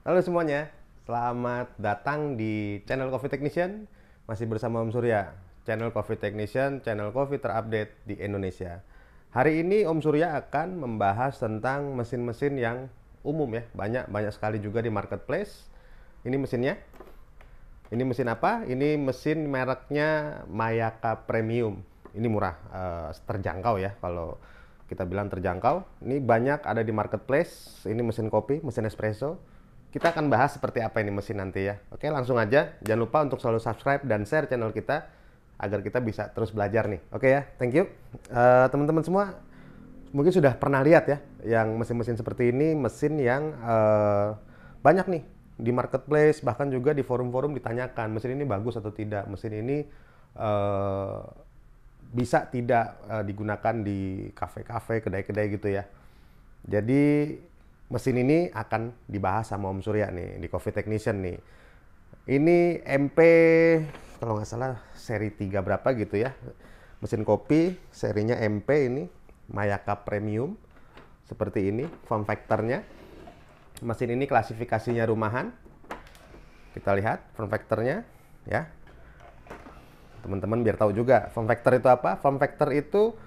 Halo semuanya, selamat datang di channel Coffee Technician. Masih bersama Om Surya, channel Coffee Technician, channel coffee terupdate di Indonesia. Hari ini Om Surya akan membahas tentang mesin-mesin yang umum ya, banyak banyak sekali juga di marketplace. Ini mesinnya. Ini mesin apa? Ini mesin mereknya Mayaka Premium. Ini murah, eh, terjangkau ya kalau kita bilang terjangkau. Ini banyak ada di marketplace. Ini mesin kopi, mesin espresso kita akan bahas seperti apa ini mesin nanti ya. Oke, langsung aja. Jangan lupa untuk selalu subscribe dan share channel kita agar kita bisa terus belajar nih. Oke ya, thank you. Eh, teman-teman uh, semua mungkin sudah pernah lihat ya yang mesin-mesin seperti ini, mesin yang uh, banyak nih di marketplace bahkan juga di forum-forum ditanyakan mesin ini bagus atau tidak, mesin ini uh, bisa tidak uh, digunakan di kafe-kafe, kedai-kedai gitu ya. Jadi mesin ini akan dibahas sama Om Surya nih di Coffee Technician nih. Ini MP kalau nggak salah seri 3 berapa gitu ya. Mesin kopi serinya MP ini Mayaka Premium seperti ini form factornya. Mesin ini klasifikasinya rumahan. Kita lihat form factornya ya. Teman-teman biar tahu juga form factor itu apa? Form factor itu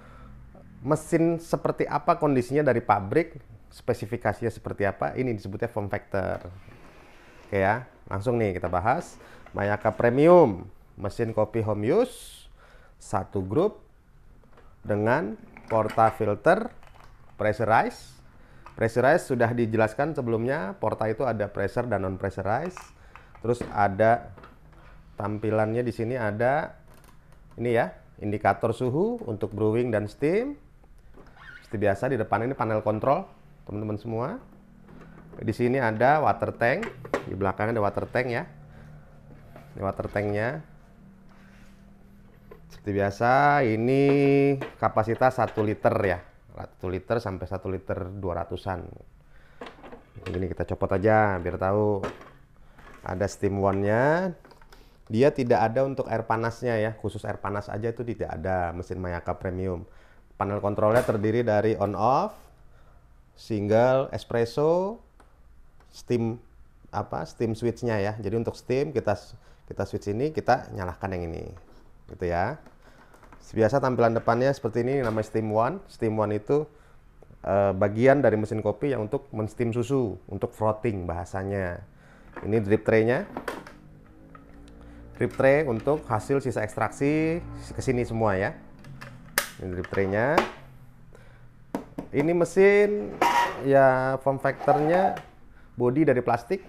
mesin seperti apa kondisinya dari pabrik spesifikasinya seperti apa, ini disebutnya form factor. Oke ya, langsung nih kita bahas. Mayaka Premium, mesin kopi home use, satu grup dengan porta filter pressurized. Pressurized sudah dijelaskan sebelumnya, porta itu ada pressure dan non pressurize. Terus ada tampilannya di sini ada ini ya, indikator suhu untuk brewing dan steam. Seperti biasa di depan ini panel kontrol teman-teman semua. Di sini ada water tank, di belakang ada water tank ya. Ini water tanknya. Seperti biasa, ini kapasitas 1 liter ya. 1 liter sampai 1 liter 200-an. Ini kita copot aja biar tahu ada steam wand nya Dia tidak ada untuk air panasnya ya, khusus air panas aja itu tidak ada mesin Mayaka Premium. Panel kontrolnya terdiri dari on off, single espresso steam apa steam switchnya ya jadi untuk steam kita kita switch ini kita nyalakan yang ini gitu ya biasa tampilan depannya seperti ini namanya steam one steam one itu eh, bagian dari mesin kopi yang untuk mensteam susu untuk frothing bahasanya ini drip tray nya drip tray untuk hasil sisa ekstraksi kesini semua ya ini drip nya ini mesin ya form factornya body dari plastik.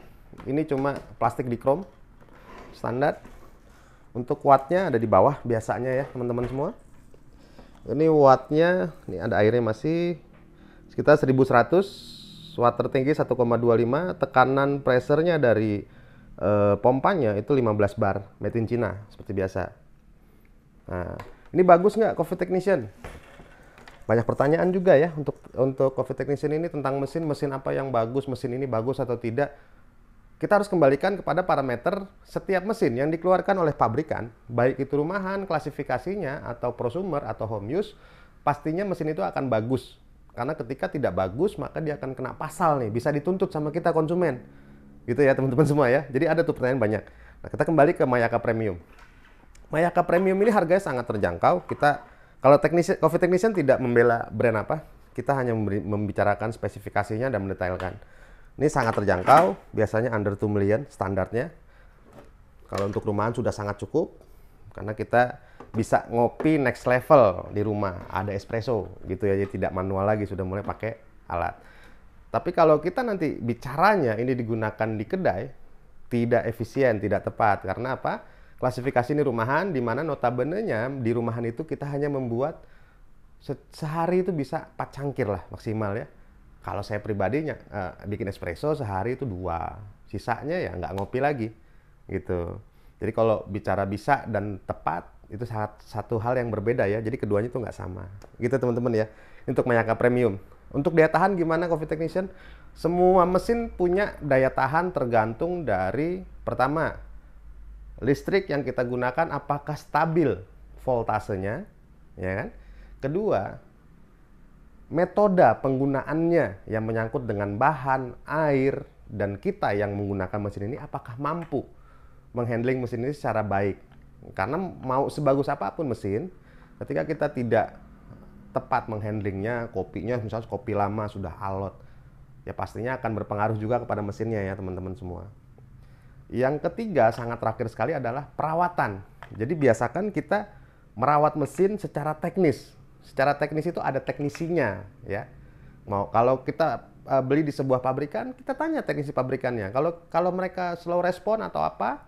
Ini cuma plastik di chrome standar. Untuk wattnya ada di bawah biasanya ya teman-teman semua. Ini wattnya, ini ada airnya masih sekitar 1100 watt tertinggi 1,25 tekanan pressernya dari e, pompanya itu 15 bar made in China seperti biasa nah ini bagus nggak coffee technician banyak pertanyaan juga ya untuk untuk coffee technician ini tentang mesin mesin apa yang bagus mesin ini bagus atau tidak kita harus kembalikan kepada parameter setiap mesin yang dikeluarkan oleh pabrikan baik itu rumahan klasifikasinya atau prosumer atau home use pastinya mesin itu akan bagus karena ketika tidak bagus maka dia akan kena pasal nih bisa dituntut sama kita konsumen gitu ya teman-teman semua ya jadi ada tuh pertanyaan banyak nah kita kembali ke Mayaka Premium Mayaka Premium ini harganya sangat terjangkau kita kalau technician, coffee technician tidak membela brand apa, kita hanya membicarakan spesifikasinya dan mendetailkan. Ini sangat terjangkau, biasanya under 2 million standarnya. Kalau untuk rumahan sudah sangat cukup, karena kita bisa ngopi next level di rumah, ada espresso gitu ya, jadi tidak manual lagi, sudah mulai pakai alat. Tapi kalau kita nanti bicaranya ini digunakan di kedai, tidak efisien, tidak tepat. Karena apa? klasifikasi ini rumahan di mana notabenenya di rumahan itu kita hanya membuat se sehari itu bisa empat cangkir lah maksimal ya. Kalau saya pribadinya uh, bikin espresso sehari itu dua, sisanya ya nggak ngopi lagi gitu. Jadi kalau bicara bisa dan tepat itu sangat satu hal yang berbeda ya. Jadi keduanya itu nggak sama. Gitu teman-teman ya. Untuk Mayaka Premium. Untuk daya tahan gimana Coffee Technician? Semua mesin punya daya tahan tergantung dari pertama listrik yang kita gunakan apakah stabil voltasenya, ya kan? Kedua, metode penggunaannya yang menyangkut dengan bahan, air, dan kita yang menggunakan mesin ini apakah mampu menghandling mesin ini secara baik. Karena mau sebagus apapun mesin, ketika kita tidak tepat menghandlingnya, kopinya misalnya kopi lama sudah alot, ya pastinya akan berpengaruh juga kepada mesinnya ya teman-teman semua. Yang ketiga sangat terakhir sekali adalah perawatan. Jadi biasakan kita merawat mesin secara teknis. Secara teknis itu ada teknisinya ya. Mau kalau kita uh, beli di sebuah pabrikan, kita tanya teknisi pabrikannya. Kalau kalau mereka slow respon atau apa,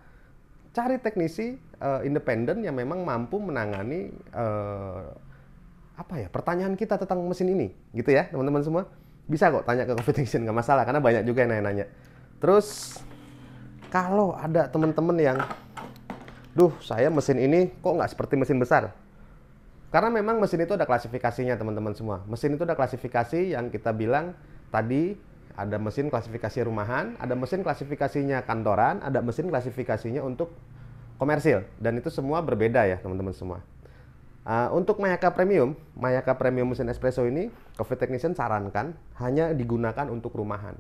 cari teknisi uh, independen yang memang mampu menangani uh, apa ya pertanyaan kita tentang mesin ini, gitu ya teman-teman semua. Bisa kok tanya ke Covid Technician nggak masalah karena banyak juga yang nanya-nanya. Terus kalau ada teman-teman yang duh saya mesin ini kok nggak seperti mesin besar karena memang mesin itu ada klasifikasinya teman-teman semua mesin itu ada klasifikasi yang kita bilang tadi ada mesin klasifikasi rumahan ada mesin klasifikasinya kantoran ada mesin klasifikasinya untuk komersil dan itu semua berbeda ya teman-teman semua Uh, untuk Mayaka Premium, Mayaka Premium mesin espresso ini, Coffee Technician sarankan hanya digunakan untuk rumahan.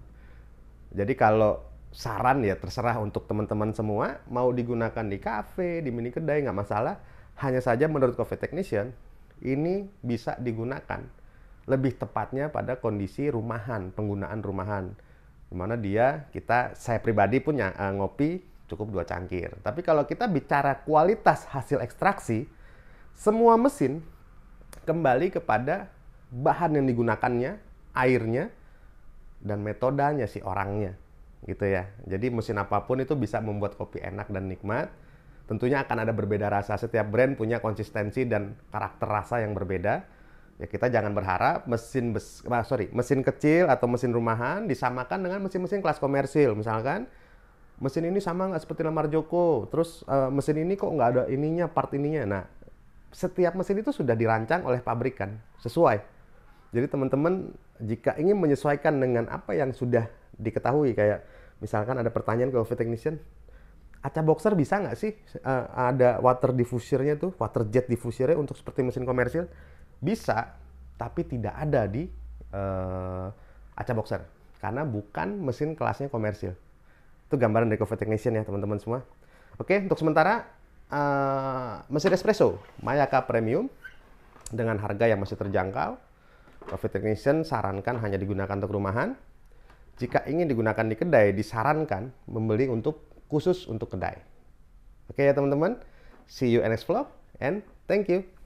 Jadi kalau saran ya terserah untuk teman-teman semua mau digunakan di kafe, di mini kedai nggak masalah. Hanya saja menurut coffee technician ini bisa digunakan lebih tepatnya pada kondisi rumahan, penggunaan rumahan. Dimana dia kita saya pribadi punya uh, eh, ngopi cukup dua cangkir. Tapi kalau kita bicara kualitas hasil ekstraksi, semua mesin kembali kepada bahan yang digunakannya, airnya, dan metodenya si orangnya gitu ya. Jadi mesin apapun itu bisa membuat kopi enak dan nikmat. Tentunya akan ada berbeda rasa. Setiap brand punya konsistensi dan karakter rasa yang berbeda. Ya kita jangan berharap mesin bes, ah, sorry mesin kecil atau mesin rumahan disamakan dengan mesin-mesin kelas komersil misalkan mesin ini sama nggak seperti lamar Joko terus uh, mesin ini kok nggak ada ininya part ininya nah setiap mesin itu sudah dirancang oleh pabrikan sesuai jadi teman-teman jika ingin menyesuaikan dengan apa yang sudah diketahui kayak misalkan ada pertanyaan ke OV technician Aca boxer bisa nggak sih uh, ada water diffusernya tuh water jet diffusernya untuk seperti mesin komersil bisa tapi tidak ada di uh, Aca boxer karena bukan mesin kelasnya komersil itu gambaran dari coffee technician ya teman-teman semua oke untuk sementara uh, mesin espresso Mayaka premium dengan harga yang masih terjangkau coffee technician sarankan hanya digunakan untuk rumahan jika ingin digunakan di kedai, disarankan membeli untuk khusus untuk kedai. Oke ya teman-teman, see you next vlog and thank you.